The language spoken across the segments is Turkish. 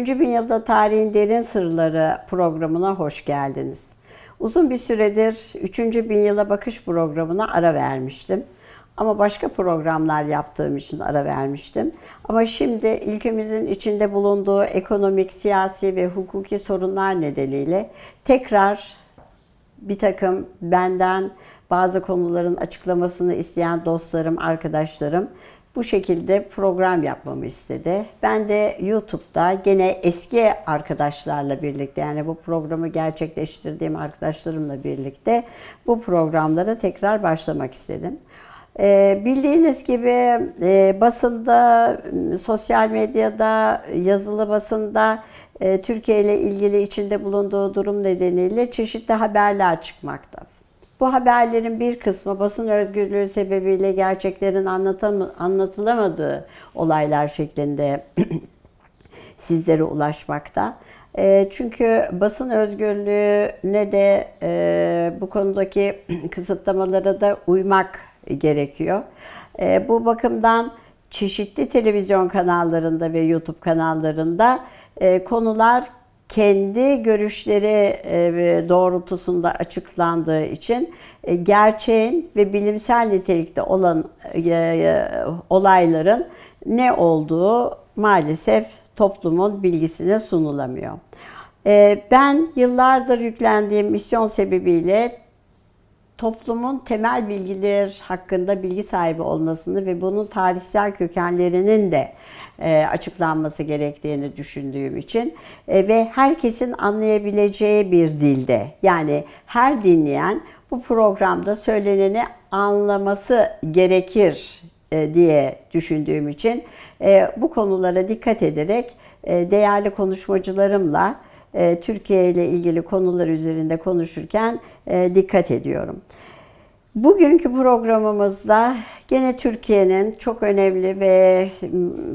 3. Bin Yılda Tarihin Derin Sırları programına hoş geldiniz. Uzun bir süredir 3. Bin Yıla Bakış programına ara vermiştim. Ama başka programlar yaptığım için ara vermiştim. Ama şimdi ülkemizin içinde bulunduğu ekonomik, siyasi ve hukuki sorunlar nedeniyle tekrar bir takım benden bazı konuların açıklamasını isteyen dostlarım, arkadaşlarım bu şekilde program yapmamı istedi. Ben de YouTube'da gene eski arkadaşlarla birlikte yani bu programı gerçekleştirdiğim arkadaşlarımla birlikte bu programlara tekrar başlamak istedim. Ee, bildiğiniz gibi e, basında, sosyal medyada, yazılı basında e, Türkiye ile ilgili içinde bulunduğu durum nedeniyle çeşitli haberler çıkmakta. Bu haberlerin bir kısmı basın özgürlüğü sebebiyle gerçeklerin anlatılamadığı olaylar şeklinde sizlere ulaşmakta. E, çünkü basın özgürlüğü ne de e, bu konudaki kısıtlamalara da uymak gerekiyor. E, bu bakımdan çeşitli televizyon kanallarında ve YouTube kanallarında konular kendi görüşleri e, doğrultusunda açıklandığı için e, gerçeğin ve bilimsel nitelikte olan e, olayların ne olduğu maalesef toplumun bilgisine sunulamıyor. Ben yıllardır yüklendiğim misyon sebebiyle toplumun temel bilgiler hakkında bilgi sahibi olmasını ve bunun tarihsel kökenlerinin de e, açıklanması gerektiğini düşündüğüm için e, ve herkesin anlayabileceği bir dilde yani her dinleyen bu programda söyleneni anlaması gerekir e, diye düşündüğüm için bu konulara dikkat ederek değerli konuşmacılarımla e, Türkiye ile ilgili konular üzerinde konuşurken e, dikkat ediyorum. Bugünkü programımızda gene Türkiye'nin çok önemli ve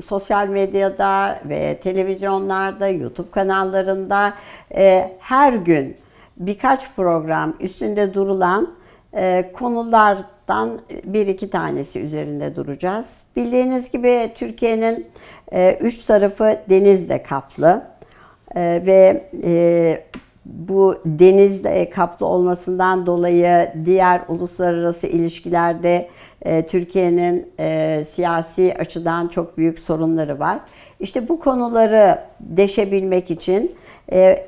sosyal medyada ve televizyonlarda, YouTube kanallarında e, her gün birkaç program üstünde durulan konulardan bir iki tanesi üzerinde duracağız. Bildiğiniz gibi Türkiye'nin üç tarafı denizle kaplı. Ee, ve e, bu denizle kaplı olmasından dolayı diğer uluslararası ilişkilerde e, Türkiye'nin e, siyasi açıdan çok büyük sorunları var. İşte bu konuları deşebilmek için e,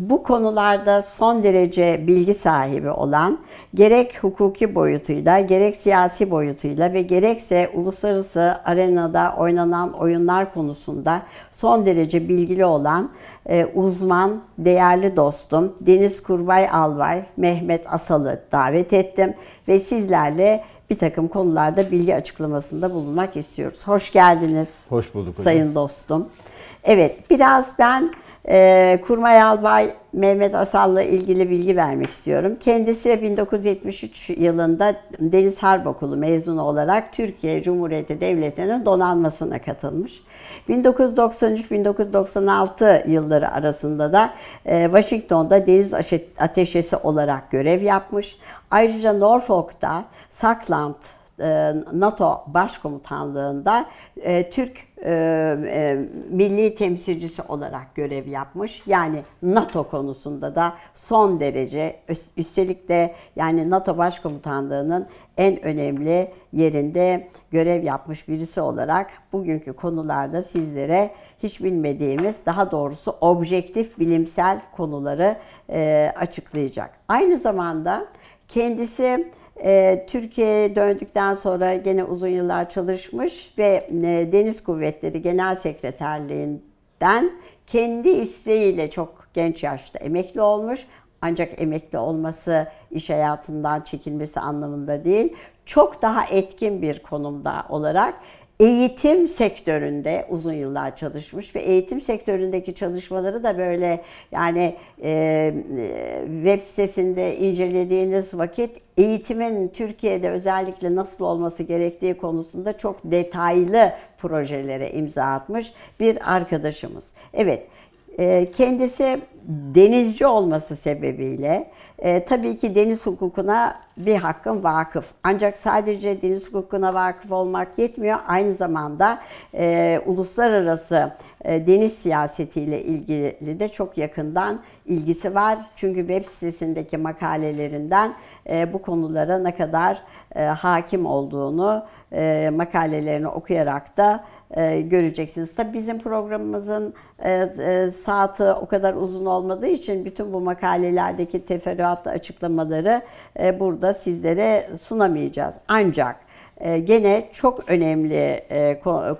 bu konularda son derece bilgi sahibi olan gerek hukuki boyutuyla, gerek siyasi boyutuyla ve gerekse uluslararası arenada oynanan oyunlar konusunda son derece bilgili olan e, uzman, değerli dostum Deniz Kurbay Albay Mehmet Asal'ı davet ettim ve sizlerle bir takım konularda bilgi açıklamasında bulunmak istiyoruz. Hoş geldiniz. Hoş bulduk hocam. Sayın dostum. Evet, biraz ben e, Kurmay Albay Mehmet Asal'la ilgili bilgi vermek istiyorum. Kendisi 1973 yılında Deniz Harp Okulu mezunu olarak Türkiye Cumhuriyeti Devleti'nin donanmasına katılmış. 1993-1996 yılları arasında da e, Washington'da deniz ateşesi olarak görev yapmış. Ayrıca Norfolk'ta Saklant e, NATO Başkomutanlığında e, Türk e, milli temsilcisi olarak görev yapmış. Yani NATO konusunda da son derece üstelik de yani NATO Başkomutanlığı'nın en önemli yerinde görev yapmış birisi olarak bugünkü konularda sizlere hiç bilmediğimiz daha doğrusu objektif bilimsel konuları açıklayacak. Aynı zamanda kendisi e, Türkiye'ye döndükten sonra gene uzun yıllar çalışmış ve e, Deniz Kuvvetleri Genel Sekreterliğinden kendi isteğiyle çok genç yaşta emekli olmuş. Ancak emekli olması iş hayatından çekilmesi anlamında değil. Çok daha etkin bir konumda olarak eğitim sektöründe uzun yıllar çalışmış ve eğitim sektöründeki çalışmaları da böyle yani e, web sitesinde incelediğiniz vakit eğitimin Türkiye'de özellikle nasıl olması gerektiği konusunda çok detaylı projelere imza atmış bir arkadaşımız. Evet, ee, kendisi denizci olması sebebiyle e, tabii ki deniz hukukuna bir hakkın vakıf. Ancak sadece deniz hukukuna vakıf olmak yetmiyor. Aynı zamanda e, uluslararası e, deniz siyasetiyle ilgili de çok yakından ilgisi var. Çünkü web sitesindeki makalelerinden e, bu konulara ne kadar e, hakim olduğunu e, makalelerini okuyarak da e, göreceksiniz. Tabii bizim programımızın e, e, saati o kadar uzun olmadığı için bütün bu makalelerdeki teferruatlı açıklamaları burada sizlere sunamayacağız. Ancak gene çok önemli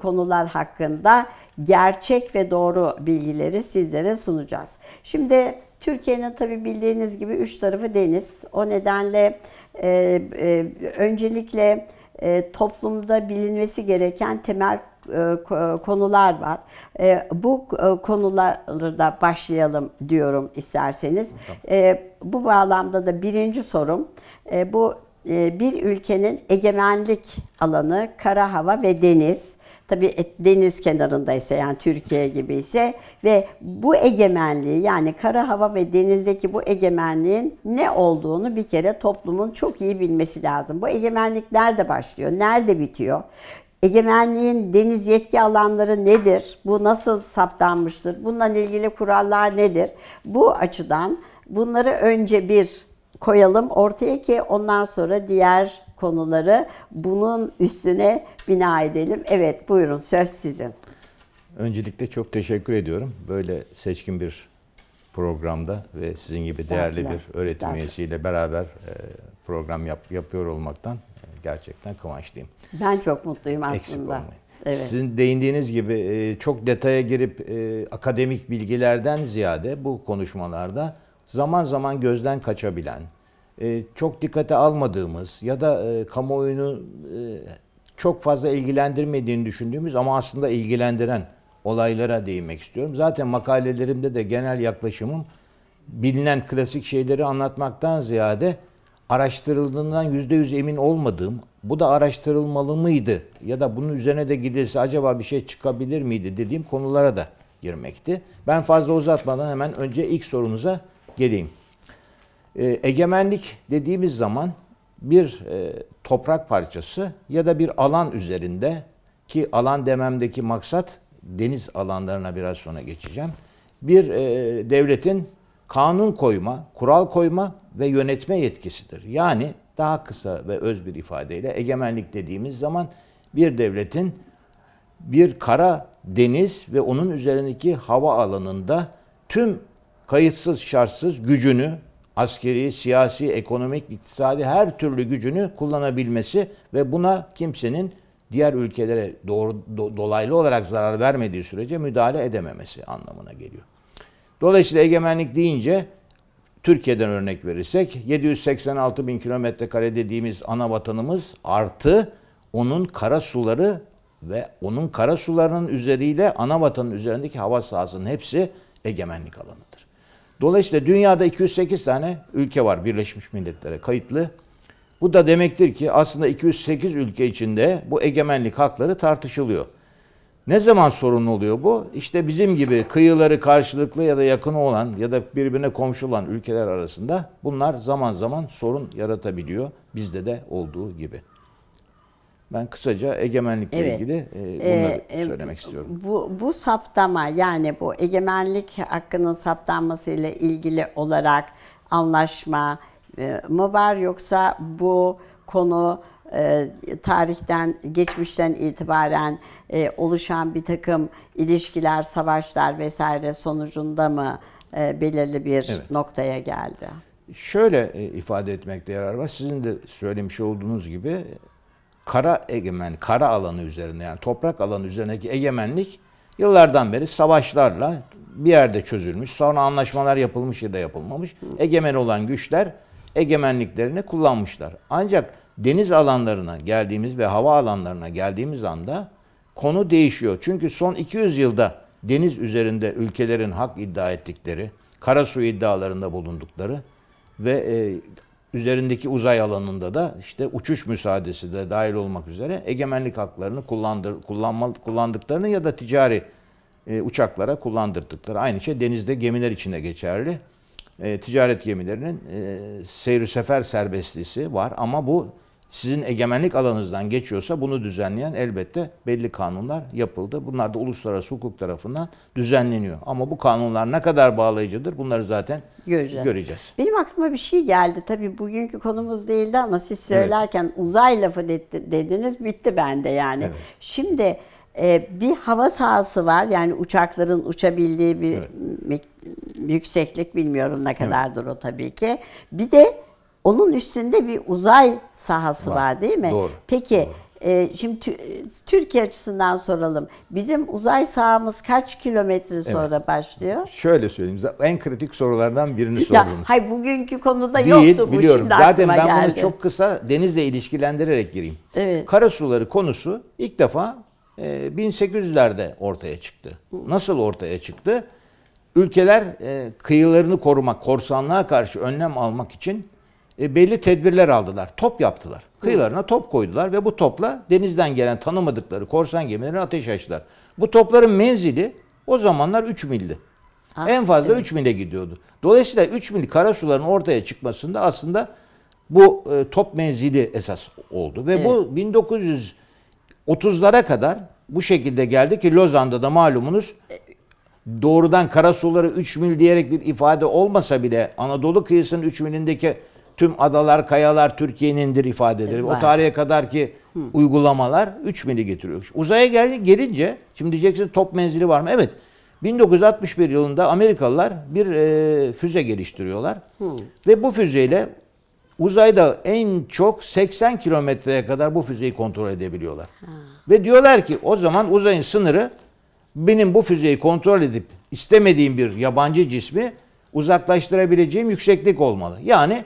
konular hakkında gerçek ve doğru bilgileri sizlere sunacağız. Şimdi Türkiye'nin tabi bildiğiniz gibi üç tarafı deniz. O nedenle öncelikle toplumda bilinmesi gereken temel e, konular var. E, bu e, konularda başlayalım diyorum isterseniz. Tamam. Bu bağlamda da birinci sorum bu bir ülkenin egemenlik alanı kara hava ve deniz. Tabii deniz kenarındaysa yani Türkiye gibi ise ve bu egemenliği yani kara hava ve denizdeki bu egemenliğin ne olduğunu bir kere toplumun çok iyi bilmesi lazım. Bu egemenlik nerede başlıyor? Nerede bitiyor? egemenliğin deniz yetki alanları nedir? Bu nasıl saptanmıştır? Bununla ilgili kurallar nedir? Bu açıdan bunları önce bir koyalım ortaya ki ondan sonra diğer konuları bunun üstüne bina edelim. Evet buyurun söz sizin. Öncelikle çok teşekkür ediyorum. Böyle seçkin bir programda ve sizin gibi değerli bir öğretim üyesiyle beraber e, program yap, yapıyor olmaktan Gerçekten kıvançlıyım. Ben çok mutluyum aslında. Eksik Evet. Sizin değindiğiniz gibi e, çok detaya girip e, akademik bilgilerden ziyade bu konuşmalarda zaman zaman gözden kaçabilen, e, çok dikkate almadığımız ya da kamuoyunu çok fazla ilgilendirmediğini düşündüğümüz ama aslında ilgilendiren olaylara değinmek istiyorum. Zaten makalelerimde de genel yaklaşımım bilinen klasik şeyleri anlatmaktan ziyade araştırıldığından yüzde yüz emin olmadığım, bu da araştırılmalı mıydı ya da bunun üzerine de gidilse acaba bir şey çıkabilir miydi dediğim konulara da girmekti. Ben fazla uzatmadan hemen önce ilk sorumuza geleyim. E, egemenlik dediğimiz zaman bir e, toprak parçası ya da bir alan üzerinde ki alan dememdeki maksat deniz alanlarına biraz sonra geçeceğim. Bir e, devletin kanun koyma, kural koyma ve yönetme yetkisidir. Yani daha kısa ve öz bir ifadeyle egemenlik dediğimiz zaman bir devletin bir kara, deniz ve onun üzerindeki hava alanında tüm kayıtsız şartsız gücünü, askeri, siyasi, ekonomik, iktisadi her türlü gücünü kullanabilmesi ve buna kimsenin diğer ülkelere doğru, do, dolaylı olarak zarar vermediği sürece müdahale edememesi anlamına geliyor. Dolayısıyla egemenlik deyince Türkiye'den örnek verirsek 786 bin kilometre kare dediğimiz ana vatanımız artı onun kara suları ve onun kara sularının üzeriyle ana vatanın üzerindeki hava sahasının hepsi egemenlik alanıdır. Dolayısıyla dünyada 208 tane ülke var Birleşmiş Milletler'e kayıtlı. Bu da demektir ki aslında 208 ülke içinde bu egemenlik hakları tartışılıyor. Ne zaman sorun oluyor bu? İşte bizim gibi kıyıları karşılıklı ya da yakın olan ya da birbirine komşu olan ülkeler arasında bunlar zaman zaman sorun yaratabiliyor. Bizde de olduğu gibi. Ben kısaca egemenlikle evet. ilgili e, ee, bunları ee, söylemek e, istiyorum. Bu, bu saptama yani bu egemenlik hakkının saptanması ile ilgili olarak anlaşma e, mı var yoksa bu konu e, tarihten, geçmişten itibaren e, oluşan bir takım ilişkiler, savaşlar vesaire sonucunda mı e, belirli bir evet. noktaya geldi? Şöyle ifade etmekte yarar var. Sizin de söylemiş olduğunuz gibi kara egemen, kara alanı üzerinde, yani toprak alanı üzerindeki egemenlik yıllardan beri savaşlarla bir yerde çözülmüş. Sonra anlaşmalar yapılmış ya da yapılmamış. Egemen olan güçler egemenliklerini kullanmışlar. Ancak deniz alanlarına geldiğimiz ve hava alanlarına geldiğimiz anda konu değişiyor. Çünkü son 200 yılda deniz üzerinde ülkelerin hak iddia ettikleri, kara su iddialarında bulundukları ve e, üzerindeki uzay alanında da işte uçuş müsaadesi de dahil olmak üzere egemenlik haklarını kullandır, kullanma, kullandıklarını ya da ticari e, uçaklara kullandırdıkları. Aynı şey denizde gemiler için geçerli. E, ticaret gemilerinin e, seyir sefer serbestliği var ama bu sizin egemenlik alanınızdan geçiyorsa bunu düzenleyen elbette belli kanunlar yapıldı. Bunlar da uluslararası hukuk tarafından düzenleniyor. Ama bu kanunlar ne kadar bağlayıcıdır bunları zaten göreceğiz. göreceğiz. Benim aklıma bir şey geldi. Tabii bugünkü konumuz değildi ama siz söylerken evet. uzay lafı dediniz bitti bende yani. Evet. Şimdi e, bir hava sahası var. Yani uçakların uçabildiği bir evet. yükseklik bilmiyorum ne kadardır evet. o tabii ki. Bir de onun üstünde bir uzay sahası var, var değil mi? Doğru. Peki doğru. E, şimdi e, Türkiye açısından soralım. Bizim uzay sahamız kaç kilometre sonra evet. başlıyor? Şöyle söyleyeyim. En kritik sorulardan birini sordunuz. Ya, hayır bugünkü konuda Değil, yoktu bu biliyorum. şimdi Zaten ben geldi. bunu çok kısa denizle ilişkilendirerek gireyim. Evet. Karasuları konusu ilk defa 1800'lerde e, ortaya çıktı. Nasıl ortaya çıktı? Ülkeler e, kıyılarını korumak, korsanlığa karşı önlem almak için e, belli tedbirler aldılar. Top yaptılar. Kıyılarına top koydular ve bu topla denizden gelen tanımadıkları korsan gemilerine ateş açtılar. Bu topların menzili o zamanlar 3 mildi. Ha, ah, en fazla evet. 3 mile gidiyordu. Dolayısıyla 3 mil karasuların ortaya çıkmasında aslında bu e, top menzili esas oldu. Ve evet. bu 1930'lara kadar bu şekilde geldi ki Lozan'da da malumunuz e, doğrudan karasuları 3 mil diyerek bir ifade olmasa bile Anadolu kıyısının 3 milindeki tüm adalar, kayalar Türkiye'nindir ifadeleri. Evet, o tarihe kadar ki Hı. uygulamalar 3 mili getiriyor. Uzaya gel gelince, şimdi diyeceksin top menzili var mı? Evet. 1961 yılında Amerikalılar bir e, füze geliştiriyorlar. Hı. Ve bu füzeyle uzayda en çok 80 kilometreye kadar bu füzeyi kontrol edebiliyorlar. Hı. Ve diyorlar ki o zaman uzayın sınırı benim bu füzeyi kontrol edip istemediğim bir yabancı cismi uzaklaştırabileceğim yükseklik olmalı. Yani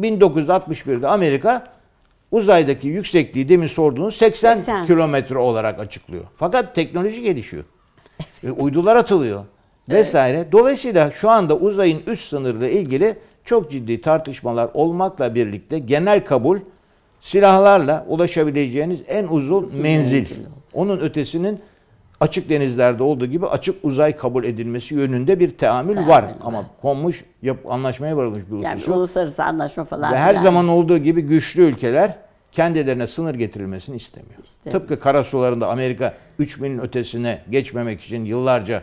1961'de Amerika uzaydaki yüksekliği demin sorduğunuz 80, 80. kilometre olarak açıklıyor. Fakat teknoloji gelişiyor. e, uydular atılıyor vesaire. Evet. Dolayısıyla şu anda uzayın üst sınırıyla ilgili çok ciddi tartışmalar olmakla birlikte genel kabul silahlarla ulaşabileceğiniz en uzun, uzun menzil. menzil. Onun ötesinin açık denizlerde olduğu gibi açık uzay kabul edilmesi yönünde bir teamül, var. var. Ama konmuş, yap, anlaşmaya varılmış bir husus yani yok. uluslararası anlaşma falan. Ve her yani. zaman olduğu gibi güçlü ülkeler kendilerine sınır getirilmesini istemiyor. istemiyor. Tıpkı karasularında Amerika 3 ötesine geçmemek için yıllarca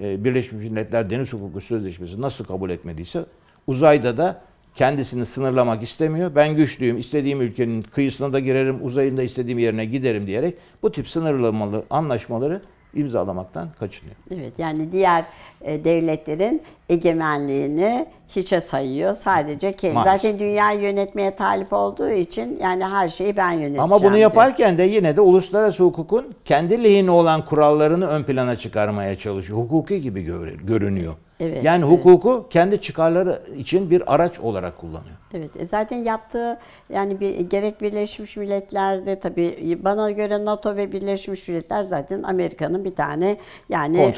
e, Birleşmiş Milletler Deniz Hukuku Sözleşmesi nasıl kabul etmediyse uzayda da kendisini sınırlamak istemiyor. Ben güçlüyüm, istediğim ülkenin kıyısına da girerim, uzayında istediğim yerine giderim diyerek bu tip sınırlamalı anlaşmaları imzalamaktan kaçınıyor. Evet yani diğer e, devletlerin egemenliğini hiçe sayıyor. Sadece kendi. Maalesef. Zaten dünya yönetmeye talip olduğu için yani her şeyi ben yöneteceğim. Ama bunu yaparken diyor. de yine de uluslararası hukukun kendi lehine olan kurallarını ön plana çıkarmaya çalışıyor. Hukuki gibi görünüyor. Evet, yani evet. hukuku kendi çıkarları için bir araç olarak kullanıyor. Evet. E zaten yaptığı yani bir gerek Birleşmiş Milletler'de tabii e, bana göre NATO ve Birleşmiş Milletler zaten Amerika'nın bir tane yani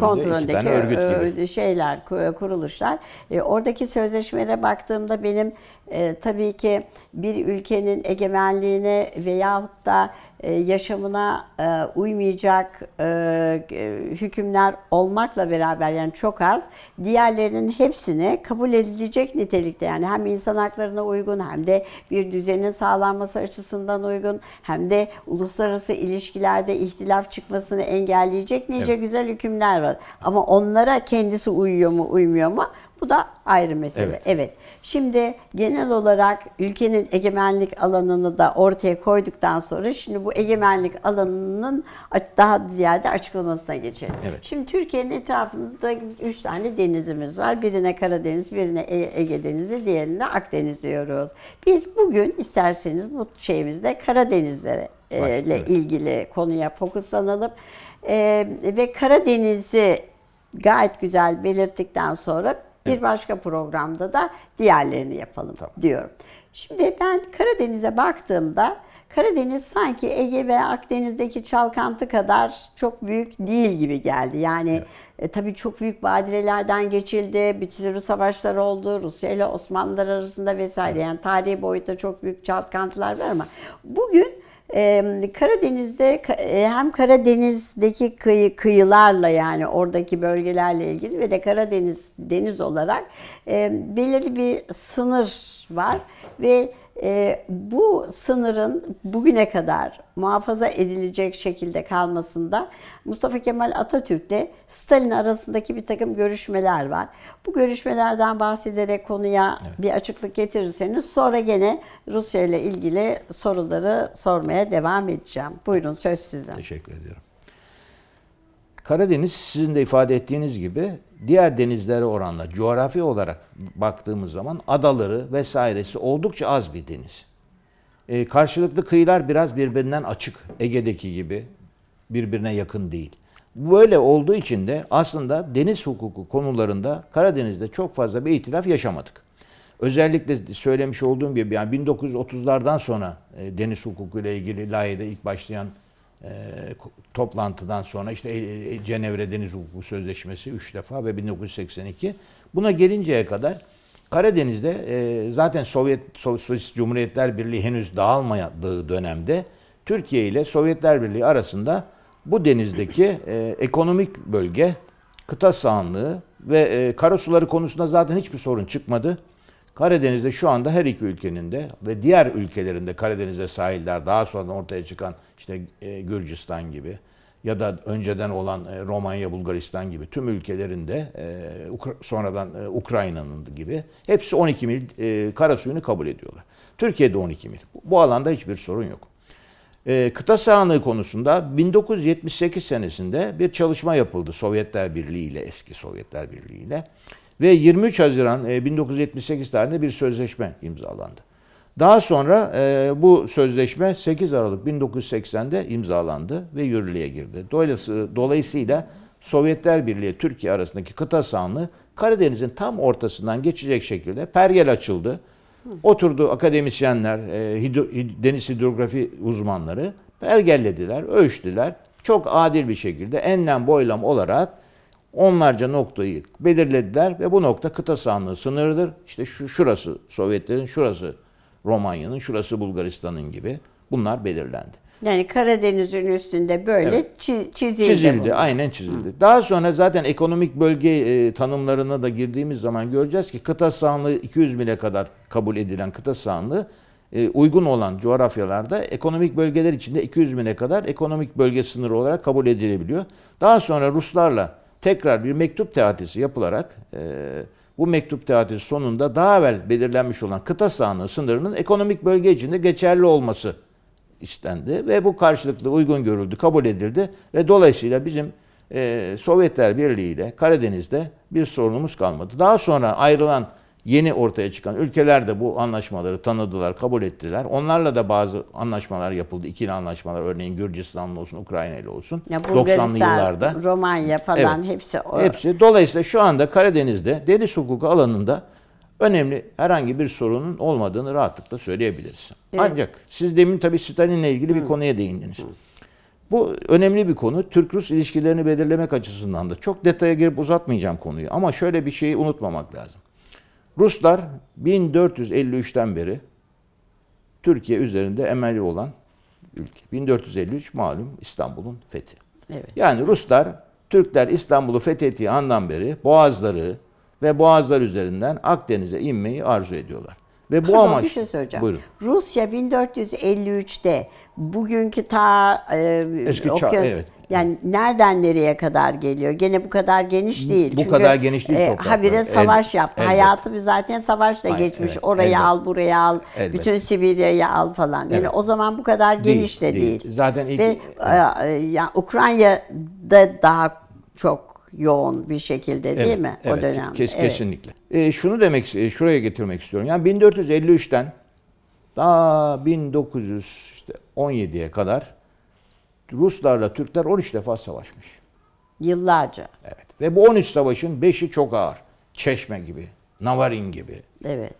kontrolündeki örgüt gibi. şeyler kuruluşlar, e, oradaki sözleşmelere baktığımda benim e, tabii ki bir ülkenin egemenliğine veyahut da e, yaşamına e, uymayacak e, hükümler olmakla beraber yani çok az diğerlerinin hepsini kabul edilecek nitelikte yani hem insan haklarına uygun hem de bir düzenin sağlanması açısından uygun hem de uluslararası ilişkilerde ihtilaf çıkmasını engelleyecek nice evet. güzel hükümler var. Ama onlara kendisi uyuyor mu uymuyor mu bu da ayrı mesele. Evet. evet. Şimdi genel olarak ülkenin egemenlik alanını da ortaya koyduktan sonra şimdi bu egemenlik alanının daha ziyade açıklamasına geçelim. Evet. Şimdi Türkiye'nin etrafında üç tane denizimiz var. Birine Karadeniz, birine e- Ege Denizi, diğerine Akdeniz diyoruz. Biz bugün isterseniz bu şeyimizde Karadenizlere e, ile evet. ilgili konuya fokuslanalım. Ee, ve Karadeniz'i gayet güzel belirttikten sonra bir başka programda da diğerlerini yapalım tamam. diyorum. Şimdi ben Karadeniz'e baktığımda Karadeniz sanki Ege ve Akdeniz'deki çalkantı kadar çok büyük değil gibi geldi. Yani evet. e, tabii çok büyük badirelerden geçildi, bir sürü savaşlar oldu, Rusya ile Osmanlılar arasında vesaire. Evet. Yani tarihi boyutta çok büyük çalkantılar var ama bugün ee, Karadeniz'de e, hem Karadeniz'deki kıyı, kıyılarla yani oradaki bölgelerle ilgili ve de Karadeniz deniz olarak e, belirli bir sınır var ve e, bu sınırın bugüne kadar muhafaza edilecek şekilde kalmasında Mustafa Kemal Atatürk'le Stalin arasındaki bir takım görüşmeler var. Bu görüşmelerden bahsederek konuya evet. bir açıklık getirirseniz sonra gene Rusya ile ilgili soruları sormaya devam edeceğim. Buyurun söz sizin. Teşekkür ediyorum. Karadeniz sizin de ifade ettiğiniz gibi diğer denizlere oranla coğrafi olarak baktığımız zaman adaları vesairesi oldukça az bir deniz. E, karşılıklı kıyılar biraz birbirinden açık. Ege'deki gibi birbirine yakın değil. Böyle olduğu için de aslında deniz hukuku konularında Karadeniz'de çok fazla bir itilaf yaşamadık. Özellikle söylemiş olduğum gibi yani 1930'lardan sonra e, deniz hukuku ile ilgili layığda ilk başlayan e, toplantıdan sonra işte e, e, Cenevre Deniz Hukuku Sözleşmesi 3 defa ve 1982 buna gelinceye kadar Karadeniz'de e, zaten Sovyet Sosyalist Cumhuriyetler Birliği henüz dağılmadığı dönemde Türkiye ile Sovyetler Birliği arasında bu denizdeki e, ekonomik bölge, kıta sahanlığı ve e, karasuları konusunda zaten hiçbir sorun çıkmadı. Karadeniz'de şu anda her iki ülkenin de ve diğer ülkelerinde Karadeniz'e sahiller daha sonra ortaya çıkan işte e, Gürcistan gibi ya da önceden olan e, Romanya, Bulgaristan gibi tüm ülkelerinde e, sonradan Ukrayna'nın gibi hepsi 12 mil karasuyunu kabul ediyorlar. Türkiye'de 12 mil. Bu alanda hiçbir sorun yok. Kıta sahanlığı konusunda 1978 senesinde bir çalışma yapıldı Sovyetler Birliği ile eski Sovyetler Birliği ile. Ve 23 Haziran 1978 e, tarihinde bir sözleşme imzalandı. Daha sonra e, bu sözleşme 8 Aralık 1980'de imzalandı ve yürürlüğe girdi. Dolayısıyla, Sovyetler Birliği Türkiye arasındaki kıta sahanlığı Karadeniz'in tam ortasından geçecek şekilde pergel açıldı. Oturdu akademisyenler, e, deniz hidrografi uzmanları pergellediler, ölçtüler. Çok adil bir şekilde enlem boylam olarak onlarca noktayı belirlediler ve bu nokta kıta sahanlığı sınırıdır. İşte şu, şurası Sovyetlerin, şurası Romanya'nın, şurası Bulgaristan'ın gibi bunlar belirlendi. Yani Karadeniz'in üstünde böyle evet. çizildi. Çizildi, bu. aynen çizildi. Hı. Daha sonra zaten ekonomik bölge e, tanımlarına da girdiğimiz zaman göreceğiz ki kıta sahanlığı 200 mile kadar kabul edilen kıta sahanlığı e, uygun olan coğrafyalarda ekonomik bölgeler içinde 200 mile kadar ekonomik bölge sınırı olarak kabul edilebiliyor. Daha sonra Ruslarla tekrar bir mektup teatisi yapılarak e, bu mektup teatisi sonunda daha evvel belirlenmiş olan kıta sahanlığı sınırının ekonomik bölge içinde geçerli olması istendi ve bu karşılıklı uygun görüldü, kabul edildi ve dolayısıyla bizim e, Sovyetler Birliği ile Karadeniz'de bir sorunumuz kalmadı. Daha sonra ayrılan Yeni ortaya çıkan ülkeler de bu anlaşmaları tanıdılar, kabul ettiler. Onlarla da bazı anlaşmalar yapıldı. İkili anlaşmalar örneğin Gürcistan'la olsun, Ukrayna'yla olsun. Ya 90'lı yıllarda. Romanya falan evet, hepsi o. Hepsi. Dolayısıyla şu anda Karadeniz'de deniz hukuku alanında önemli herhangi bir sorunun olmadığını rahatlıkla söyleyebiliriz. Evet. Ancak siz demin tabii Stalin'le ilgili Hı. bir konuya değindiniz. Hı. Bu önemli bir konu. Türk-Rus ilişkilerini belirlemek açısından da çok detaya girip uzatmayacağım konuyu ama şöyle bir şeyi unutmamak lazım. Ruslar 1453'ten beri Türkiye üzerinde emeli olan ülke. 1453 malum İstanbul'un fethi. Evet. Yani Ruslar Türkler İstanbul'u fethettiği andan beri boğazları ve boğazlar üzerinden Akdeniz'e inmeyi arzu ediyorlar. Ve bu Pardon, amaç... Bir şey söyleyeceğim. Buyurun. Rusya 1453'te bugünkü ta e, Eski okyanus, evet. Yani nereden nereye kadar geliyor? Gene bu kadar geniş değil. Bu Çünkü, kadar geniş değil topraklar. E, habire savaş el, yaptı. El, Hayatı bir zaten savaşla Hayır, geçmiş. Evet, Orayı elbet. al, buraya al. Elbet. Bütün Sibirya'yı al falan. Yani evet. o zaman bu kadar değil, geniş de değil. değil. Zaten ilk... Ve e, e, e yani Ukrayna'da daha çok yoğun bir şekilde değil evet, mi evet, o dönemde? Kes, evet. Kesinlikle. E, şunu demek e, şuraya getirmek istiyorum. Yani 1453'ten daha 1917'ye kadar Ruslarla Türkler 13 defa savaşmış. Yıllarca. Evet. Ve bu 13 savaşın 5'i çok ağır. Çeşme gibi, Navarin gibi. Evet.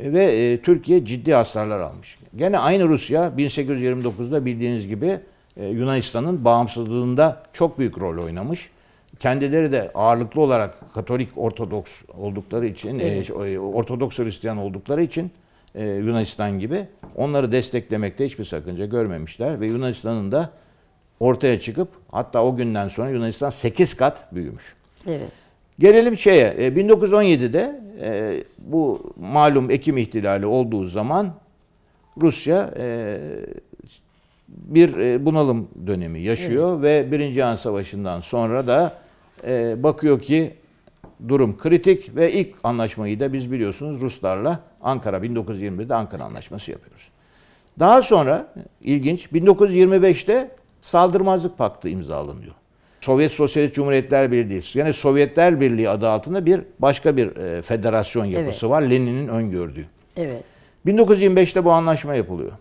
E, ve e, Türkiye ciddi hasarlar almış. Gene aynı Rusya 1829'da bildiğiniz gibi e, Yunanistan'ın bağımsızlığında çok büyük rol oynamış. Kendileri de ağırlıklı olarak Katolik Ortodoks oldukları için, e, evet. e, Ortodoks Hristiyan oldukları için e, Yunanistan gibi onları desteklemekte hiçbir sakınca görmemişler ve Yunanistan'ın da ortaya çıkıp hatta o günden sonra Yunanistan 8 kat büyümüş. Evet. Gelelim şeye 1917'de e, e, bu malum Ekim ihtilali olduğu zaman Rusya e, bir bunalım dönemi yaşıyor evet. ve Birinci An Savaşı'ndan sonra da bakıyor ki durum kritik ve ilk anlaşmayı da biz biliyorsunuz Ruslarla Ankara 1921'de Ankara Anlaşması yapıyoruz. Daha sonra ilginç 1925'te saldırmazlık paktı imzalanıyor. Sovyet Sosyalist Cumhuriyetler Birliği, yani Sovyetler Birliği adı altında bir başka bir e, federasyon yapısı evet. var. Lenin'in öngördüğü. Evet. 1925'te bu anlaşma yapılıyor.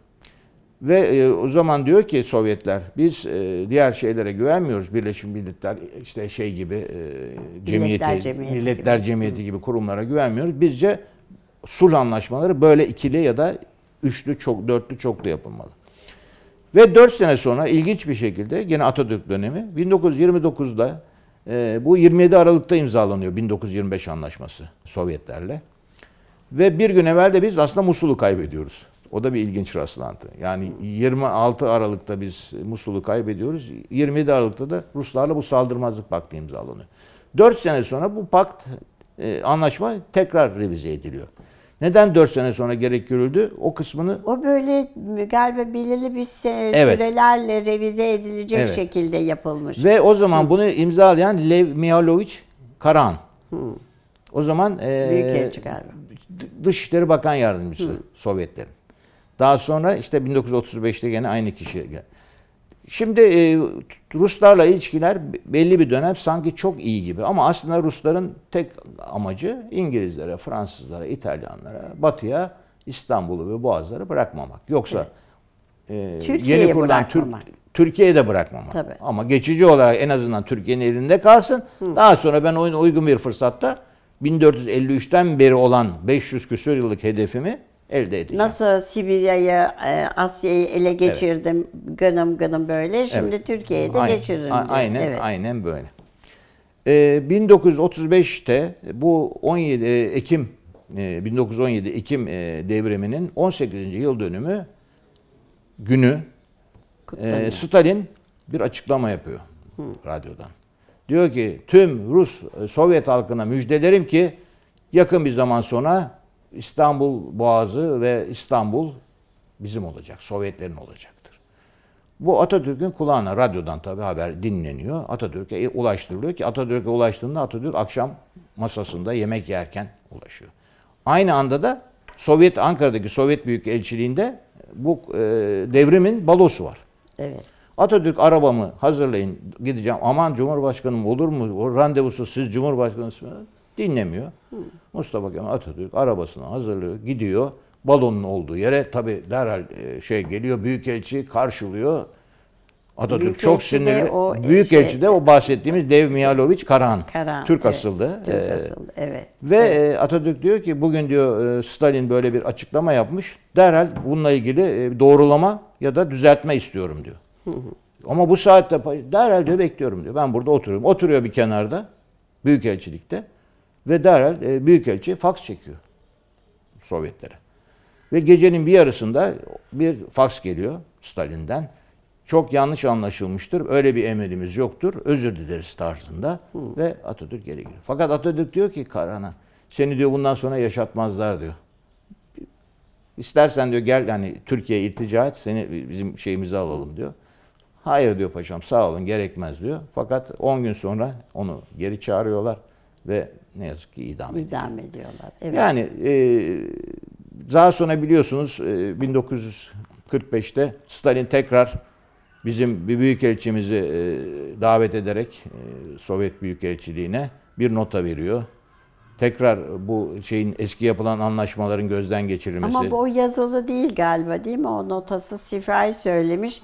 Ve e, o zaman diyor ki Sovyetler biz e, diğer şeylere güvenmiyoruz. Birleşmiş Milletler işte şey gibi e, cemiyeti, Milletler Cemiyeti, Milletler gibi. Cemiyeti gibi kurumlara güvenmiyoruz. Bizce sulh anlaşmaları böyle ikili ya da üçlü çok dörtlü çoklu yapılmalı. Ve 4 sene sonra ilginç bir şekilde yine Atatürk dönemi 1929'da e, bu 27 Aralık'ta imzalanıyor 1925 anlaşması Sovyetlerle. Ve bir gün evvel de biz aslında Musul'u kaybediyoruz. O da bir ilginç rastlantı. Yani 26 Aralık'ta biz Musul'u kaybediyoruz. 27 Aralık'ta da Ruslarla bu saldırmazlık paktı imzalanıyor. 4 sene sonra bu pakt e, anlaşma tekrar revize ediliyor. Neden 4 sene sonra gerek görüldü? O kısmını... O böyle galiba belirli bir evet. sürelerle revize edilecek evet. şekilde yapılmış. Ve o zaman Hı. bunu imzalayan Lev Mihalovic Karan. Hmm. O zaman... E, Büyükelçi galiba. Dışişleri Bakan Yardımcısı Hı. Hmm. Sovyetlerin. Daha sonra işte 1935'te gene aynı kişi geldi. Şimdi e, Ruslarla ilişkiler belli bir dönem sanki çok iyi gibi ama aslında Rusların tek amacı İngilizlere, Fransızlara, İtalyanlara, Batı'ya İstanbul'u ve Boğazları bırakmamak. Yoksa evet. e, yeni kurulan Türk Türkiye'de bırakmamak. Tabii. Ama geçici olarak en azından Türkiye'nin elinde kalsın. Hı. Daha sonra ben oyun uygun bir fırsatta 1453'ten beri olan 500 küsur yıllık hedefimi elde edeceğim. Nasıl Sibirya'yı, e, Asya'yı ele geçirdim evet. gınım gınım böyle, şimdi evet. Türkiye'yi de aynen, geçiririm. Aynen, evet. aynen böyle. Ee, 1935'te bu 17 e, Ekim 1917 e, Ekim devriminin 18. yıl dönümü günü e, Stalin bir açıklama yapıyor Hı. radyodan. Diyor ki tüm Rus Sovyet halkına müjdelerim ki yakın bir zaman sonra İstanbul Boğazı ve İstanbul bizim olacak, Sovyetlerin olacaktır. Bu Atatürk'ün kulağına radyodan tabi haber dinleniyor. Atatürk'e e, ulaştırılıyor ki Atatürk'e ulaştığında Atatürk akşam masasında yemek yerken ulaşıyor. Aynı anda da Sovyet Ankara'daki Sovyet Büyükelçiliği'nde bu e, devrimin balosu var. Evet. Atatürk arabamı hazırlayın gideceğim. Aman Cumhurbaşkanım olur mu? O randevusu siz Cumhurbaşkanısınız. Dinlemiyor. Hı. Mustafa Kemal Atatürk arabasını hazırlıyor, gidiyor. Balonun olduğu yere tabi derhal e, şey geliyor, büyükelçi karşılıyor. Atatürk Büyük çok sinirli. O e, Büyükelçi de şey- o bahsettiğimiz Dev Mihaloviç Karahan. Karahan Türk evet, asıllı. Türk ee, asıllı, evet. Ve evet. E, Atatürk diyor ki bugün diyor Stalin böyle bir açıklama yapmış. Derhal bununla ilgili doğrulama ya da düzeltme istiyorum diyor. Hı hı. Ama bu saatte derhal diyor bekliyorum diyor. Ben burada oturuyorum. Oturuyor bir kenarda. Büyükelçilikte. Ve derhal e, Büyükelçi faks çekiyor Sovyetlere. Ve gecenin bir yarısında bir faks geliyor Stalin'den. Çok yanlış anlaşılmıştır. Öyle bir emrimiz yoktur. Özür dileriz tarzında. Hı. Ve Atatürk geri geliyor. Fakat Atatürk diyor ki Karahan'a seni diyor bundan sonra yaşatmazlar diyor. İstersen diyor gel yani Türkiye'ye iltica et seni bizim şeyimizi alalım diyor. Hayır diyor paşam sağ olun gerekmez diyor. Fakat 10 gün sonra onu geri çağırıyorlar ve ne yazık ki idam, idam ediyorlar. Evet. Yani e, daha sonra biliyorsunuz 1945'te e, Stalin tekrar bizim bir büyükelçimizi e, davet ederek e, Sovyet Büyükelçiliğine bir nota veriyor. Tekrar bu şeyin eski yapılan anlaşmaların gözden geçirilmesi. Ama bu yazılı değil galiba değil mi? O notası Sifray söylemiş.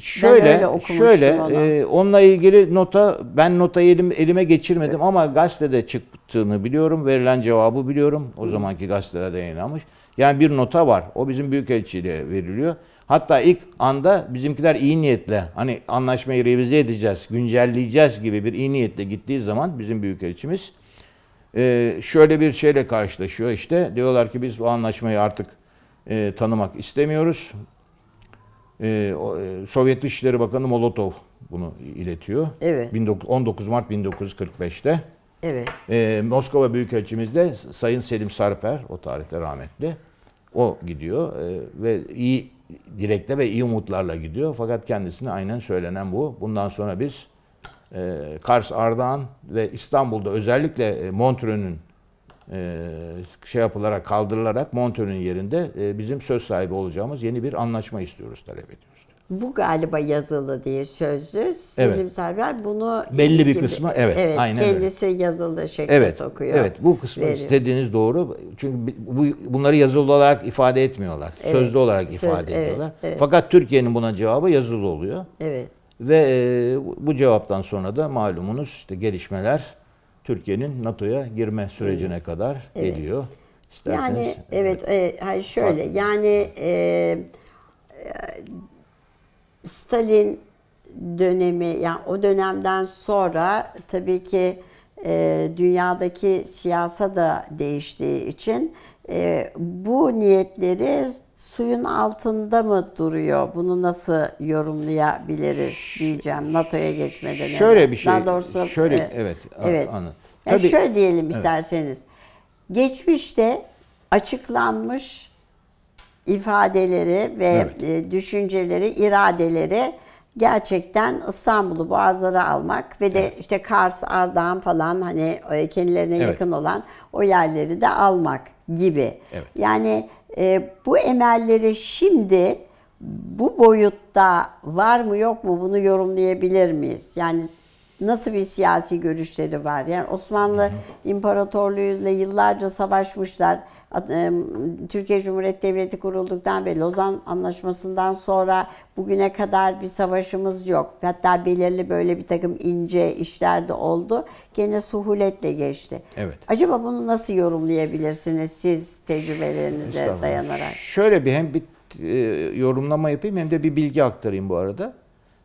Şöyle, şöyle ona. e, onunla ilgili nota ben notayı elim, elime geçirmedim evet. ama gazetede çıktığını biliyorum, verilen cevabı biliyorum. O zamanki gazetede yayınlanmış. Yani bir nota var. O bizim büyükelçiliğe veriliyor. Hatta ilk anda bizimkiler iyi niyetle hani anlaşmayı revize edeceğiz, güncelleyeceğiz gibi bir iyi niyetle gittiği zaman bizim büyükelçimiz e, şöyle bir şeyle karşılaşıyor işte. Diyorlar ki biz bu anlaşmayı artık e, tanımak istemiyoruz. Ee, e, Sovyet Dışişleri Bakanı Molotov bunu iletiyor. Evet. 19 Mart 1945'te. Evet. E, Moskova Büyükelçimiz de Sayın Selim Sarper o tarihte rahmetli. O gidiyor e, ve iyi direkte ve iyi umutlarla gidiyor. Fakat kendisine aynen söylenen bu. Bundan sonra biz e, Kars Ardahan ve İstanbul'da özellikle e, Montrö'nün e, şey yapılarak kaldırılarak montörün yerinde e, bizim söz sahibi olacağımız yeni bir anlaşma istiyoruz, talep ediyoruz. Bu galiba yazılı diye sözlü. Evet. Selim bunu belli bir gibi, kısmı evet, evet aynen kendisi öyle. yazılı şekilde evet, sokuyor. Evet. Bu kısmı veriyor. istediğiniz doğru. Çünkü bu bunları yazılı olarak ifade etmiyorlar. Evet. Sözlü olarak Söz, ifade evet, ediyorlar. Evet. Fakat Türkiye'nin buna cevabı yazılı oluyor. Evet. Ve e, bu cevaptan sonra da malumunuz işte gelişmeler Türkiye'nin NATO'ya girme sürecine evet. kadar geliyor. İsterseniz, yani evet, evet hayır şöyle farklı. yani e, e, Stalin dönemi yani o dönemden sonra tabii ki e, dünyadaki siyasa da değiştiği için e, bu niyetleri suyun altında mı duruyor? Bunu nasıl yorumlayabiliriz diyeceğim NATO'ya geçmeden önce. Şöyle bir şey. Daha doğrusu şöyle e, evet. Evet. Anı. Yani Tabii, şöyle diyelim evet. isterseniz. Geçmişte açıklanmış ifadeleri ve evet. E, düşünceleri, iradeleri gerçekten İstanbul'u boğazlara almak ve de evet. işte Kars, Ardahan falan hani e, kendilerine evet. yakın olan o yerleri de almak gibi. Evet. Yani e, bu emelleri şimdi bu boyutta var mı yok mu bunu yorumlayabilir miyiz? Yani nasıl bir siyasi görüşleri var? Yani Osmanlı hı hı. İmparatorluğu'yla yıllarca savaşmışlar. E, Türkiye Cumhuriyeti Devleti kurulduktan ve Lozan Anlaşması'ndan sonra bugüne kadar bir savaşımız yok. Hatta belirli böyle bir takım ince işler de oldu. Gene suhuletle geçti. Evet. Acaba bunu nasıl yorumlayabilirsiniz siz tecrübelerinize dayanarak? Şöyle bir hem bir e, yorumlama yapayım hem de bir bilgi aktarayım bu arada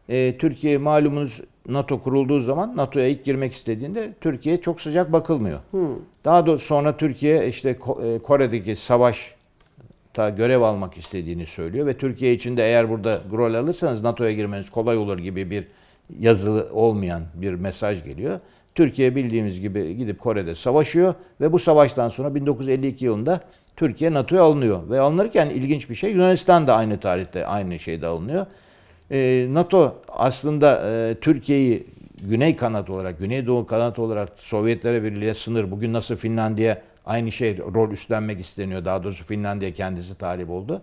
e, Türkiye malumunuz NATO kurulduğu zaman NATO'ya ilk girmek istediğinde Türkiye çok sıcak bakılmıyor. Hmm. Daha da sonra Türkiye işte e, Kore'deki savaşta görev almak istediğini söylüyor ve Türkiye için de eğer burada rol alırsanız NATO'ya girmeniz kolay olur gibi bir yazılı olmayan bir mesaj geliyor. Türkiye bildiğimiz gibi gidip Kore'de savaşıyor ve bu savaştan sonra 1952 yılında Türkiye NATO'ya alınıyor ve alınırken ilginç bir şey Yunanistan da aynı tarihte aynı şeyde alınıyor. E, NATO aslında e, Türkiye'yi güney kanat olarak, güneydoğu kanat olarak Sovyetlere Birliği'ye sınır. Bugün nasıl Finlandiya aynı şey rol üstlenmek isteniyor. Daha doğrusu Finlandiya kendisi talip oldu.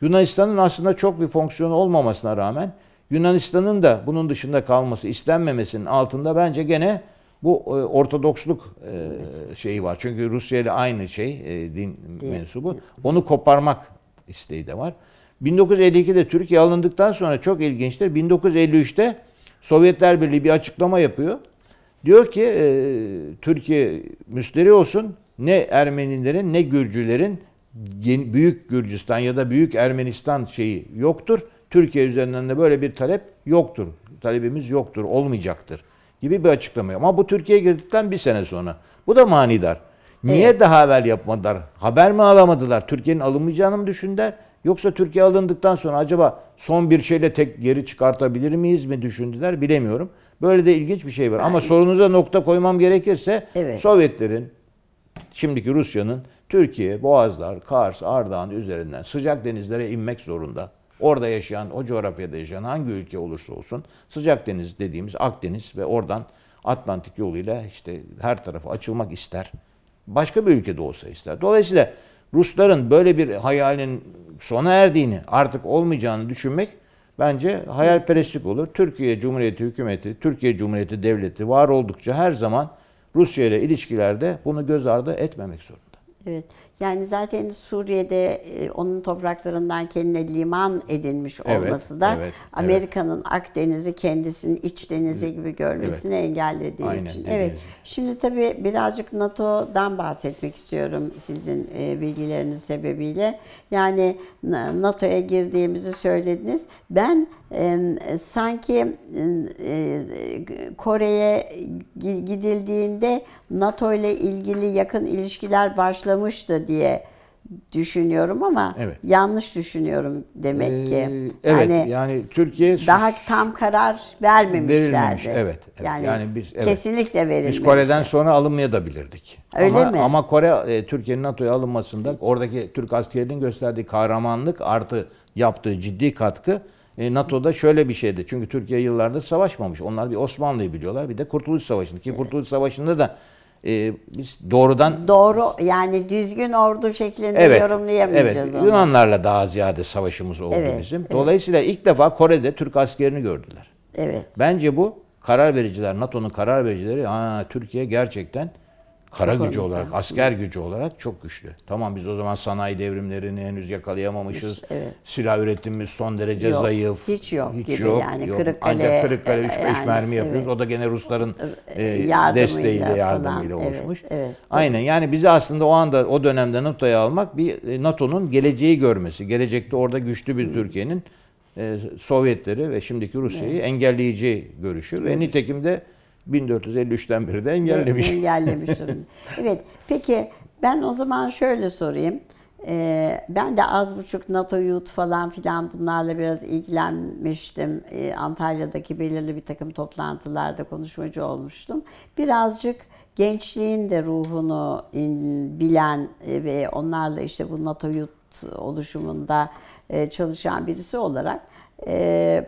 Yunanistan'ın aslında çok bir fonksiyonu olmamasına rağmen Yunanistan'ın da bunun dışında kalması, istenmemesinin altında bence gene bu e, ortodoksluk e, şeyi var. Çünkü Rusya ile aynı şey din mensubu. Onu koparmak isteği de var. 1952'de Türkiye alındıktan sonra çok ilginçtir. 1953'te Sovyetler Birliği bir açıklama yapıyor. Diyor ki e, Türkiye müsteri olsun ne Ermenilerin ne Gürcülerin Büyük Gürcistan ya da Büyük Ermenistan şeyi yoktur. Türkiye üzerinden de böyle bir talep yoktur. Talebimiz yoktur, olmayacaktır gibi bir açıklama. Ama bu Türkiye girdikten bir sene sonra. Bu da manidar. Niye evet. daha evvel yapmadılar? Haber mi alamadılar? Türkiye'nin alınmayacağını mı düşündüler? Yoksa Türkiye alındıktan sonra acaba son bir şeyle tek geri çıkartabilir miyiz mi düşündüler bilemiyorum. Böyle de ilginç bir şey var. Yani, Ama sorunuza nokta koymam gerekirse evet. Sovyetlerin, şimdiki Rusya'nın Türkiye, Boğazlar, Kars, Ardahan üzerinden sıcak denizlere inmek zorunda. Orada yaşayan, o coğrafyada yaşayan hangi ülke olursa olsun sıcak deniz dediğimiz Akdeniz ve oradan Atlantik yoluyla işte her tarafı açılmak ister. Başka bir ülkede olsa ister. Dolayısıyla Rusların böyle bir hayalin sona erdiğini, artık olmayacağını düşünmek bence hayalperestlik olur. Türkiye Cumhuriyeti hükümeti, Türkiye Cumhuriyeti devleti var oldukça her zaman Rusya ile ilişkilerde bunu göz ardı etmemek zorunda. Evet. Yani zaten Suriye'de e, onun topraklarından kendine liman edinmiş evet, olması da evet, Amerika'nın evet. Akdeniz'i kendisinin iç denizi gibi görmesini evet. engellediği Aynen, için. Evet. Şimdi tabii birazcık NATO'dan bahsetmek istiyorum sizin e, bilgileriniz sebebiyle. Yani NATO'ya girdiğimizi söylediniz. Ben sanki e, Kore'ye gidildiğinde NATO ile ilgili yakın ilişkiler başlamıştı kaldı diye düşünüyorum ama evet. yanlış düşünüyorum demek ee, ki. Evet yani, yani Türkiye daha tam karar vermemişlerdi. evet. evet. Yani, yani biz evet. kesinlikle verilmemiş. Biz Kore'den sonra alınmaya da bilirdik. Öyle ama, mi? Ama Kore e, Türkiye'nin NATO'ya alınmasında Hiç. oradaki Türk askerinin gösterdiği kahramanlık artı yaptığı ciddi katkı e, NATO'da şöyle bir şeydi. Çünkü Türkiye yıllardır savaşmamış. Onlar bir Osmanlı'yı biliyorlar bir de Kurtuluş Savaşı'nı. Ki evet. Kurtuluş Savaşı'nda da e, biz doğrudan... Doğru yani düzgün ordu şeklinde evet, yorumlayamayacağız evet, onu. Yunanlarla daha ziyade savaşımız oldu evet, bizim. Evet. Dolayısıyla ilk defa Kore'de Türk askerini gördüler. Evet. Bence bu karar vericiler, NATO'nun karar vericileri ha, Türkiye gerçekten Kara gücü olarak, asker gücü olarak çok güçlü. Tamam biz o zaman sanayi devrimlerini henüz yakalayamamışız. Evet. Silah üretimimiz son derece yok, zayıf. Hiç yok hiç gibi yok, yani. Yok. Kırıkkale, Ancak Kırıkkale 3-5 e, yani, mermi yapıyoruz. Evet. O da gene Rusların e, desteğiyle, yardımıyla falan. oluşmuş. Evet, evet, Aynen yani bizi aslında o anda o dönemde NATO'ya almak bir e, NATO'nun geleceği görmesi. Gelecekte orada güçlü bir Türkiye'nin e, Sovyetleri ve şimdiki Rusya'yı evet. engelleyici görüşü. Evet. Ve nitekim de 1453'ten beri de engellemiş. Engellemiş evet, peki ben o zaman şöyle sorayım. Ee, ben de az buçuk NATO Youth falan filan bunlarla biraz ilgilenmiştim. Ee, Antalya'daki belirli bir takım toplantılarda konuşmacı olmuştum. Birazcık gençliğin de ruhunu in, bilen e, ve onlarla işte bu NATO Youth oluşumunda e, çalışan birisi olarak ee,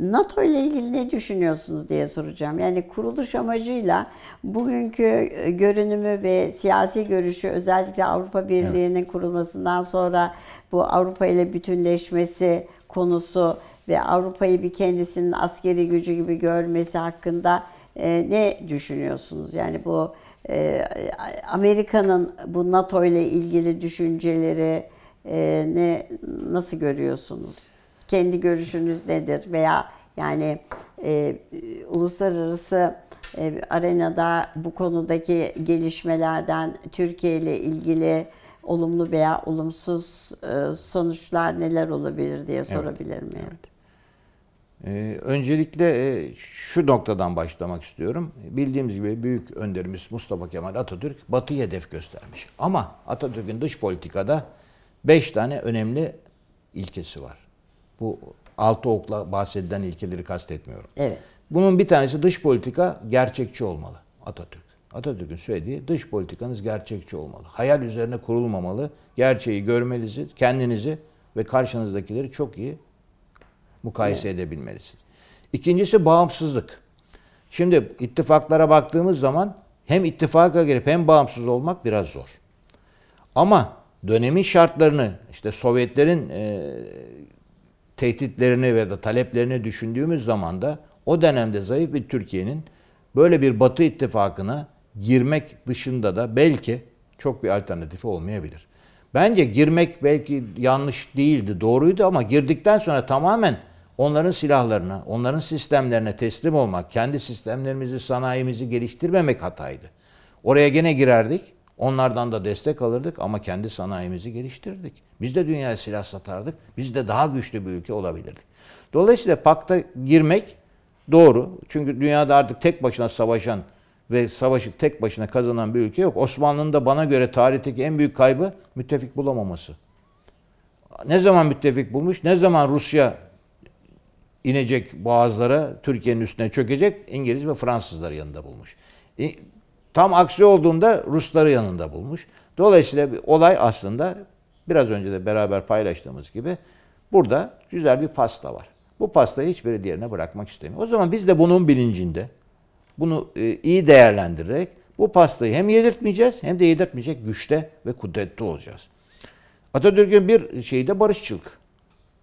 NATO ile ilgili ne düşünüyorsunuz diye soracağım. Yani kuruluş amacıyla bugünkü e, görünümü ve siyasi görüşü özellikle Avrupa Birliği'nin evet. kurulmasından sonra bu Avrupa ile bütünleşmesi konusu ve Avrupa'yı bir kendisinin askeri gücü gibi görmesi hakkında e, ne düşünüyorsunuz? Yani bu e, Amerika'nın bu NATO ile ilgili düşünceleri ne nasıl görüyorsunuz? kendi görüşünüz nedir veya yani e, uluslararası e, arenada bu konudaki gelişmelerden Türkiye ile ilgili olumlu veya olumsuz e, sonuçlar neler olabilir diye sorabilir miyim? Evet. Ee, öncelikle e, şu noktadan başlamak istiyorum. Bildiğimiz gibi büyük önderimiz Mustafa Kemal Atatürk Batı'yı hedef göstermiş. Ama Atatürk'ün dış politikada beş tane önemli ilkesi var. Bu altı okla bahsedilen ilkeleri kastetmiyorum. Evet. Bunun bir tanesi dış politika gerçekçi olmalı Atatürk. Atatürk'ün söylediği dış politikanız gerçekçi olmalı. Hayal üzerine kurulmamalı. Gerçeği görmelisiniz. Kendinizi ve karşınızdakileri çok iyi mukayese evet. edebilmelisiniz. İkincisi bağımsızlık. Şimdi ittifaklara baktığımız zaman hem ittifaka girip hem bağımsız olmak biraz zor. Ama dönemin şartlarını işte Sovyetlerin e, tehditlerini ve de taleplerini düşündüğümüz zaman da o dönemde zayıf bir Türkiye'nin böyle bir Batı ittifakına girmek dışında da belki çok bir alternatifi olmayabilir. Bence girmek belki yanlış değildi, doğruydu ama girdikten sonra tamamen onların silahlarına, onların sistemlerine teslim olmak, kendi sistemlerimizi, sanayimizi geliştirmemek hataydı. Oraya gene girerdik. Onlardan da destek alırdık ama kendi sanayimizi geliştirdik. Biz de dünyaya silah satardık. Biz de daha güçlü bir ülke olabilirdik. Dolayısıyla pakta girmek doğru. Çünkü dünyada artık tek başına savaşan ve savaşı tek başına kazanan bir ülke yok. Osmanlı'nın da bana göre tarihteki en büyük kaybı müttefik bulamaması. Ne zaman müttefik bulmuş, ne zaman Rusya inecek boğazlara, Türkiye'nin üstüne çökecek, İngiliz ve Fransızlar yanında bulmuş. Tam aksi olduğunda Rusları yanında bulmuş. Dolayısıyla bir olay aslında biraz önce de beraber paylaştığımız gibi burada güzel bir pasta var. Bu pastayı hiçbiri diğerine bırakmak istemiyor. O zaman biz de bunun bilincinde bunu e, iyi değerlendirerek bu pastayı hem yedirtmeyeceğiz hem de yedirtmeyecek güçte ve kudretli olacağız. Atatürk'ün bir şeyi de barışçılık.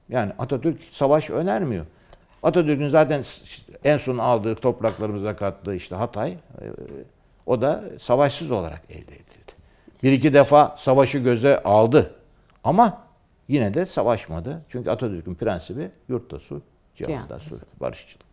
Yani Atatürk savaş önermiyor. Atatürk'ün zaten en son aldığı topraklarımıza kattığı işte Hatay e, o da savaşsız olarak elde edildi. Bir iki defa savaşı göze aldı. Ama yine de savaşmadı. Çünkü Atatürk'ün prensibi yurtta su, cihanda su, barışçılık.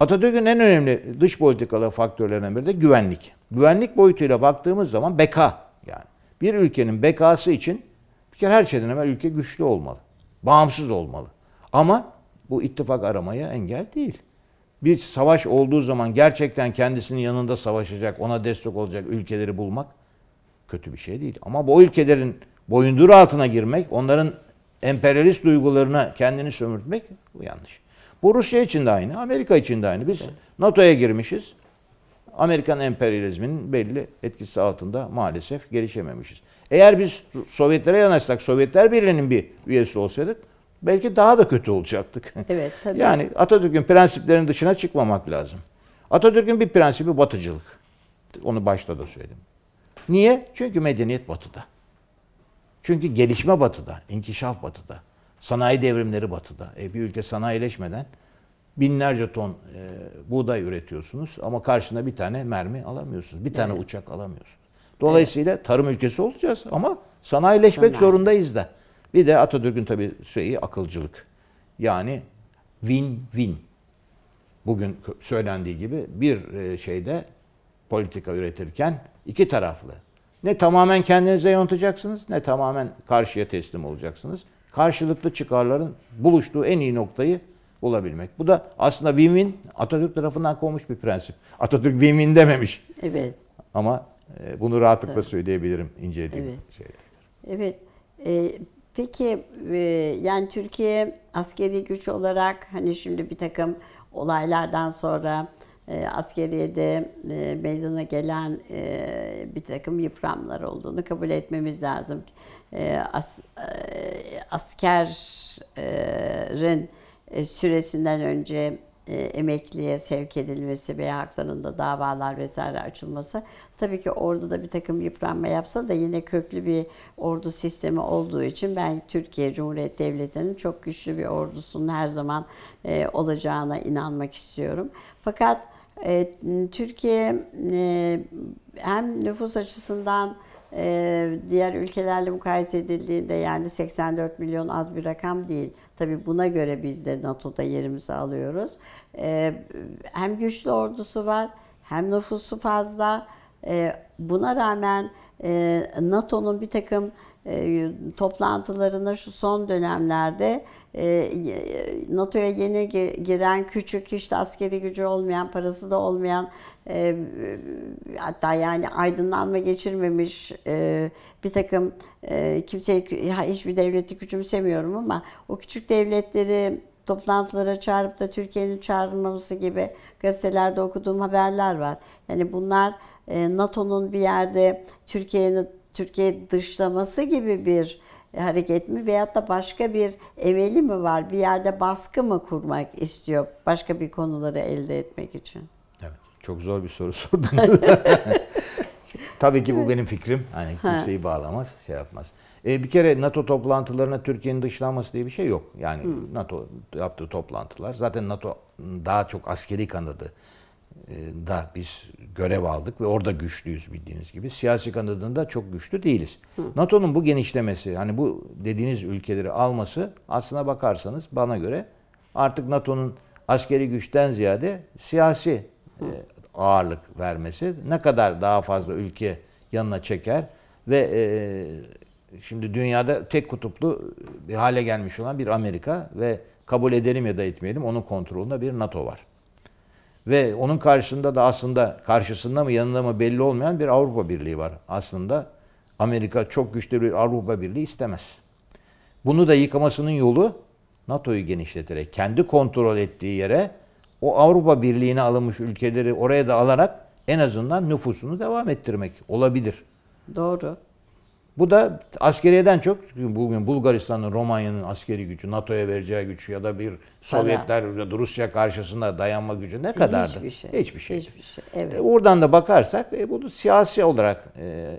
Atatürk'ün en önemli dış politikalı faktörlerinden biri de güvenlik. Güvenlik boyutuyla baktığımız zaman beka yani. Bir ülkenin bekası için bir kere her şeyden evvel ülke güçlü olmalı. Bağımsız olmalı. Ama bu ittifak aramaya engel değil bir savaş olduğu zaman gerçekten kendisinin yanında savaşacak, ona destek olacak ülkeleri bulmak kötü bir şey değil. Ama bu ülkelerin boyunduru altına girmek, onların emperyalist duygularına kendini sömürtmek bu yanlış. Bu Rusya için de aynı, Amerika için de aynı. Biz NATO'ya girmişiz. Amerikan emperyalizminin belli etkisi altında maalesef gelişememişiz. Eğer biz Sovyetlere yanaşsak, Sovyetler Birliği'nin bir üyesi olsaydık belki daha da kötü olacaktık. Evet tabii. Yani Atatürk'ün prensiplerinin dışına çıkmamak lazım. Atatürk'ün bir prensibi batıcılık. Onu başta da söyledim. Niye? Çünkü medeniyet batıda. Çünkü gelişme batıda, inkişaf batıda, sanayi devrimleri batıda. E, bir ülke sanayileşmeden binlerce ton e, buğday üretiyorsunuz ama karşına bir tane mermi alamıyorsunuz. Bir tane evet. uçak alamıyorsunuz. Dolayısıyla evet. tarım ülkesi olacağız ama sanayileşmek Sanayi. zorundayız da. Bir de Atatürk'ün tabii şeyi akılcılık. Yani win-win. Bugün söylendiği gibi bir e, şeyde politika üretirken iki taraflı. Ne tamamen kendinize yontacaksınız ne tamamen karşıya teslim olacaksınız. Karşılıklı çıkarların buluştuğu en iyi noktayı bulabilmek. Bu da aslında win-win Atatürk tarafından konmuş bir prensip. Atatürk win-win dememiş. Evet. Ama e, bunu rahatlıkla Tabii. söyleyebilirim incelediğim evet. şeyler. Evet. Ee, Peki e, yani Türkiye askeri güç olarak hani şimdi bir takım olaylardan sonra e, askeriyede e, meydana gelen e, bir takım yıpramlar olduğunu kabul etmemiz lazım. askerin süresinden önce e, emekliye sevk edilmesi veya haklarında davalar vesaire açılması tabii ki orada da bir takım yıpranma yapsa da yine köklü bir ordu sistemi olduğu için ben Türkiye Cumhuriyet Devleti'nin çok güçlü bir ordusunun her zaman e, olacağına inanmak istiyorum. Fakat e, Türkiye hem nüfus açısından ee, diğer ülkelerle mukayese edildiğinde yani 84 milyon az bir rakam değil. Tabi buna göre biz de NATO'da yerimizi alıyoruz. Ee, hem güçlü ordusu var hem nüfusu fazla. Ee, buna rağmen e, NATO'nun bir takım e, toplantılarında şu son dönemlerde e, NATO'ya yeni giren küçük işte askeri gücü olmayan, parası da olmayan ee, hatta yani aydınlanma geçirmemiş e, bir takım e, kimseyi hiçbir devleti küçümsemiyorum ama o küçük devletleri toplantılara çağırıp da Türkiye'nin çağrılmaması gibi gazetelerde okuduğum haberler var. Yani bunlar e, NATO'nun bir yerde Türkiye'nin Türkiye dışlaması gibi bir hareket mi veyahut da başka bir emeli mi var? Bir yerde baskı mı kurmak istiyor başka bir konuları elde etmek için? Çok zor bir soru sordun. Tabii ki bu benim fikrim. Hani kimseyi ha. bağlamaz, şey yapmaz. E, bir kere NATO toplantılarına Türkiye'nin dışlanması diye bir şey yok. Yani hmm. NATO yaptığı toplantılar. Zaten NATO daha çok askeri kanadı e, da biz görev aldık ve orada güçlüyüz bildiğiniz gibi. Siyasi kanadında çok güçlü değiliz. Hmm. NATO'nun bu genişlemesi, hani bu dediğiniz ülkeleri alması aslına bakarsanız bana göre artık NATO'nun askeri güçten ziyade siyasi Hı. Hmm. E, ağırlık vermesi ne kadar daha fazla ülke yanına çeker ve e, şimdi dünyada tek kutuplu bir hale gelmiş olan bir Amerika ve kabul edelim ya da etmeyelim onun kontrolünde bir NATO var. Ve onun karşısında da aslında karşısında mı yanında mı belli olmayan bir Avrupa Birliği var. Aslında Amerika çok güçlü bir Avrupa Birliği istemez. Bunu da yıkamasının yolu NATO'yu genişleterek kendi kontrol ettiği yere o Avrupa Birliği'ne alınmış ülkeleri oraya da alarak en azından nüfusunu devam ettirmek olabilir. Doğru. Bu da askeriyeden çok bugün Bulgaristan'ın, Romanya'nın askeri gücü, NATO'ya vereceği gücü ya da bir Sovyetler ya da Rusya karşısında dayanma gücü ne kadardı? Hiçbir şey. Hiçbir şey. Hiçbir şey. Evet. E, oradan da bakarsak e, bunu siyasi olarak e,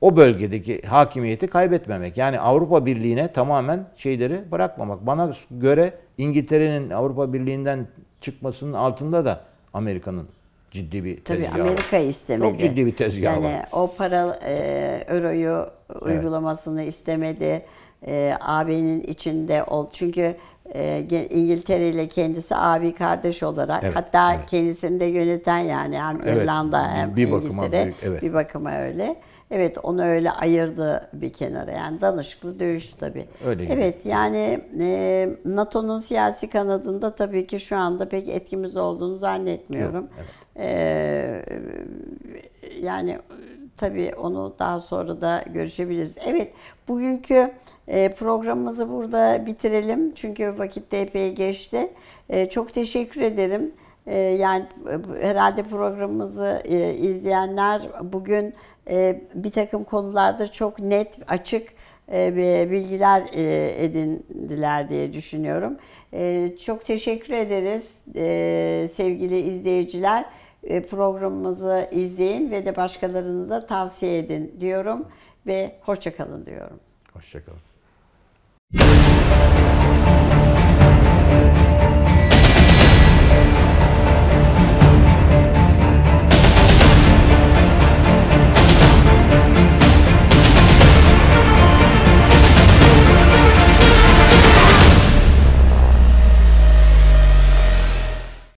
o bölgedeki hakimiyeti kaybetmemek. Yani Avrupa Birliği'ne tamamen şeyleri bırakmamak. Bana göre İngiltere'nin Avrupa Birliği'nden çıkmasının altında da Amerika'nın ciddi bir tezgahı Tabii Amerika istemedi. Çok ciddi bir tezgahı yani var. Yani o para e, euroyu uygulamasını evet. istemedi. E, AB'nin içinde ol. Çünkü e, İngiltere ile kendisi abi kardeş olarak evet, hatta evet. kendisini de yöneten yani hem evet, İrlanda hem bir İngiltere bakıma büyük, evet. bir bakıma öyle. Evet onu öyle ayırdı bir kenara. Yani danışıklı dövüş tabii. Öyle gibi. Evet yani e, NATO'nun siyasi kanadında tabii ki şu anda pek etkimiz olduğunu zannetmiyorum. Yok, evet. E, yani tabii onu daha sonra da görüşebiliriz. Evet bugünkü e, programımızı burada bitirelim. Çünkü vakit de epey geçti. E, çok teşekkür ederim. E, yani herhalde programımızı izleyenler bugün ee, bir takım konularda çok net, açık e, bilgiler e, edindiler diye düşünüyorum. Ee, çok teşekkür ederiz e, sevgili izleyiciler. Programımızı izleyin ve de başkalarını da tavsiye edin diyorum ve hoşçakalın diyorum. Hoşçakalın.